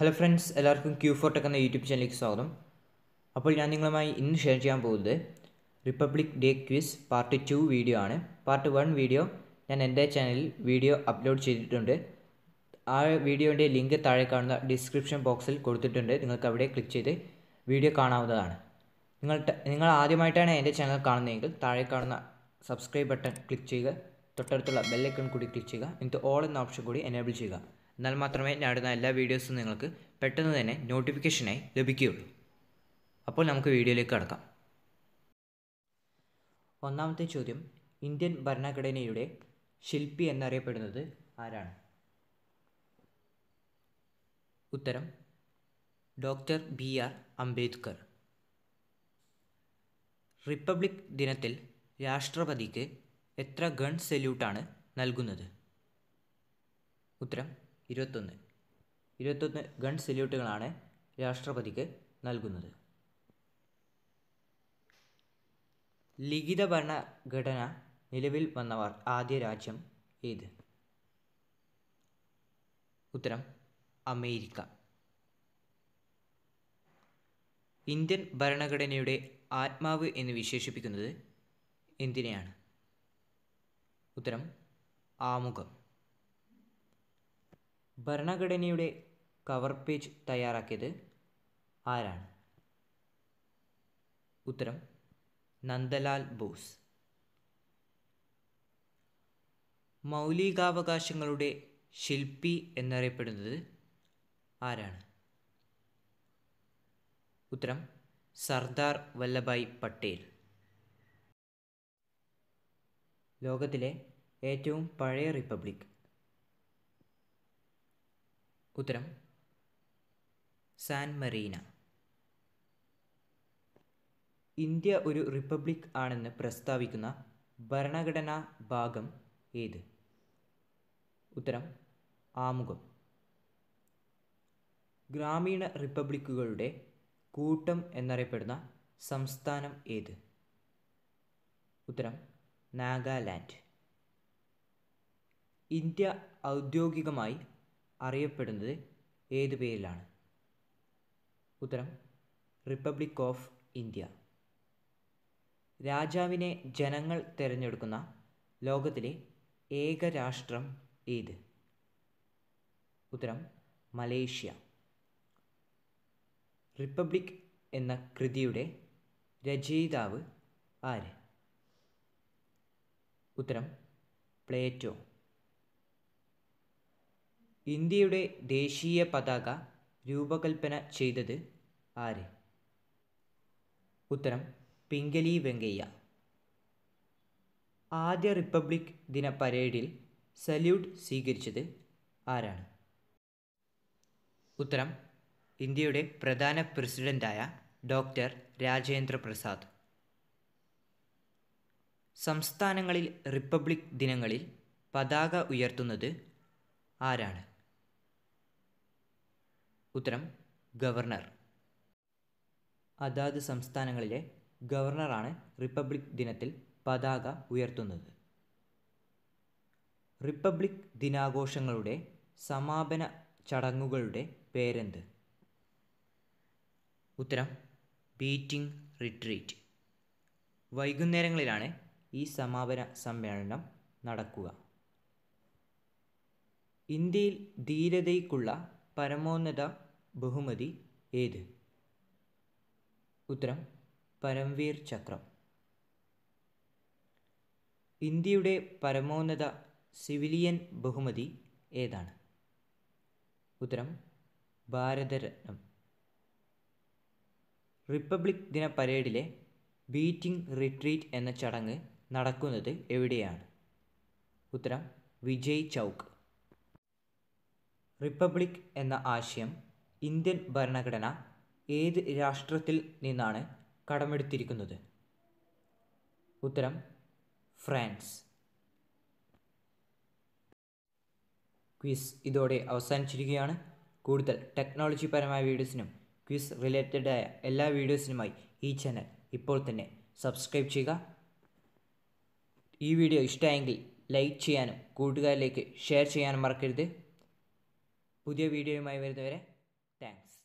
Hello friends എല്ലാവർക്കും Q four tech എന്ന YouTube ചാനലിലേക്ക് സ്വാഗതം അപ്പോൾ ഞാൻ നിങ്ങളുമായി ഇന്ന് ഷെയർ ചെയ്യാൻ പോകുന്നത് republic day quiz part two video ആണ് പാർട്ട് വൺ വീഡിയോ ഞാൻ എൻ്റെ ചാനലിൽ വീഡിയോ അപ്ലോഡ് ചെയ്തിട്ടുണ്ട് ആ വീഡിയോൻ്റെ ലിങ്ക് താഴെ കാണുന്ന ഡിസ്ക്രിപ്ഷൻ ബോക്സിൽ കൊടുത്തിട്ടുണ്ട് നിങ്ങൾക്ക് അവിടെ ക്ലിക്ക് ചെയ്ത് വീഡിയോ കാണാവുന്നതാണ് നിങ്ങൾ നിങ്ങൾ ആദ്യമായിട്ടാണ് എൻ്റെ ചാനൽ കാണുന്നതെങ്കിൽ താഴെ കാണുന്ന സബ്സ്ക്രൈബ് ബട്ടൺ ക്ലിക്ക് ചെയ്യുക തൊട്ടടുത്തുള്ള ബെല്ലൈക്കൺ കൂടി ക്ലിക്ക് ചെയ്യുക എന്നിട്ട് ഓൾ എന്ന ഓപ്ഷൻ കൂടി എനേബിൾ ചെയ്യുക എന്നാൽ മാത്രമേ ഞാൻ ഇടുന്ന എല്ലാ വീഡിയോസും നിങ്ങൾക്ക് പെട്ടെന്ന് തന്നെ നോട്ടിഫിക്കേഷനായി ലഭിക്കുകയുള്ളൂ അപ്പോൾ നമുക്ക് വീഡിയോയിലേക്ക് കടക്കാം ഒന്നാമത്തെ ചോദ്യം ഇന്ത്യൻ ഭരണഘടനയുടെ ശില്പി എന്നറിയപ്പെടുന്നത് ആരാണ് ഉത്തരം doctor B R Ambedkar republic ദിനത്തിൽ രാഷ്ട്രപതിക്ക് എത്ര ഗൺ സല്യൂട്ടാണ് നൽകുന്നത് ഉത്തരം ഇരുപത്തൊന്ന് ഇരുപത്തൊന്ന് ഗൺ സല്യൂട്ടുകളാണ് രാഷ്ട്രപതിക്ക് നൽകുന്നത് ലിഖിത ഭരണഘടന നിലവിൽ വന്നവർ ആദ്യ രാജ്യം ഏത് ഉത്തരം അമേരിക്ക ഇന്ത്യൻ ഭരണഘടനയുടെ ആത്മാവ് എന്ന് വിശേഷിപ്പിക്കുന്നത് എന്തിനെയാണ് ഉത്തരം ആമുഖം ഭരണഘടനയുടെ കവർ പേജ് തയ്യാറാക്കിയത് ആരാണ് ഉത്തരം നന്ദലാൽ ബോസ് മൗലികാവകാശങ്ങളുടെ ശില്പി എന്നറിയപ്പെടുന്നത് ആരാണ് ഉത്തരം സർദാർ വല്ലഭായ് പട്ടേൽ ലോകത്തിലെ ഏറ്റവും പഴയ റിപ്പബ്ലിക് ഉത്തരം സാൻ മറീന ഇന്ത്യ ഒരു റിപ്പബ്ലിക് ആണെന്ന് പ്രസ്താവിക്കുന്ന ഭരണഘടനാ ഭാഗം ഏത് ഉത്തരം ആമുഖം ഗ്രാമീണ റിപ്പബ്ലിക്കുകളുടെ കൂട്ടം എന്നറിയപ്പെടുന്ന സംസ്ഥാനം ഏത് ഉത്തരം നാഗാലാൻഡ് ഇന്ത്യ ഔദ്യോഗികമായി അറിയപ്പെടുന്നത് ഏതു പേരിലാണ് ഉത്തരം റിപ്പബ്ലിക് ഓഫ് ഇന്ത്യ രാജാവിനെ ജനങ്ങൾ തിരഞ്ഞെടുക്കുന്ന ലോകത്തിലെ ഏക രാഷ്ട്രം ഏത് ഉത്തരം മലേഷ്യ റിപ്പബ്ലിക് എന്ന കൃതിയുടെ രചയിതാവ് ആര് ഉത്തരം പ്ലേറ്റോ ഇന്ത്യയുടെ ദേശീയ പതാക രൂപകൽപ്പന ചെയ്തത് ആര് ഉത്തരം പിംഗലി വെങ്കയ്യ ആദ്യ റിപ്പബ്ലിക് ദിന പരേഡിൽ സല്യൂട്ട് സ്വീകരിച്ചത് ആരാണ് ഉത്തരം ഇന്ത്യയുടെ പ്രധാന പ്രസിഡൻ്റായ ഡോക്ടർ രാജേന്ദ്ര പ്രസാദ് സംസ്ഥാനങ്ങളിൽ റിപ്പബ്ലിക് ദിനങ്ങളിൽ പതാക ഉയർത്തുന്നത് ആരാണ് ഉത്തരം ഗവർണർ അതാത് സംസ്ഥാനങ്ങളിലെ ഗവർണറാണ് റിപ്പബ്ലിക് ദിനത്തിൽ പതാക ഉയർത്തുന്നത് റിപ്പബ്ലിക് ദിനാഘോഷങ്ങളുടെ സമാപന ചടങ്ങുകളുടെ പേരെന്ത് ഉത്തരം ബീറ്റിംഗ് റിട്രീറ്റ് വൈകുന്നേരങ്ങളിലാണ് ഈ സമാപന സമ്മേളനം നടക്കുക ഇന്ത്യയിൽ ധീരതയ്ക്കുള്ള പരമോന്നത ബഹുമതി ഏത് ഉത്തരം പരംവീർ ചക്രം ഇന്ത്യയുടെ പരമോന്നത സിവിലിയൻ ബഹുമതി ഏതാണ് ഉത്തരം ഭാരതരത്നം റിപ്പബ്ലിക് ദിന പരേഡിലെ ബീറ്റിംഗ് റിട്രീറ്റ് എന്ന ചടങ്ങ് നടക്കുന്നത് എവിടെയാണ് ഉത്തരം വിജയ് ചൗക്ക് റിപ്പബ്ലിക് എന്ന ആശയം ഇന്ത്യൻ ഭരണഘടന ഏത് രാഷ്ട്രത്തിൽ നിന്നാണ് കടമെടുത്തിരിക്കുന്നത് ഉത്തരം ഫ്രാൻസ് ക്വിസ് ഇതോടെ അവസാനിച്ചിരിക്കുകയാണ് കൂടുതൽ ടെക്നോളജി പരമായ വീഡിയോസിനും ക്വിസ് റിലേറ്റഡായ എല്ലാ വീഡിയോസിനുമായി ഈ ചാനൽ ഇപ്പോൾ തന്നെ സബ്സ്ക്രൈബ് ചെയ്യുക ഈ വീഡിയോ ഇഷ്ടമായെങ്കിൽ ലൈക്ക് ചെയ്യാനും കൂട്ടുകാരിലേക്ക് ഷെയർ ചെയ്യാനും മറക്കരുത് പുതിയ വീഡിയോയുമായി വരുന്നവരെ Thanks.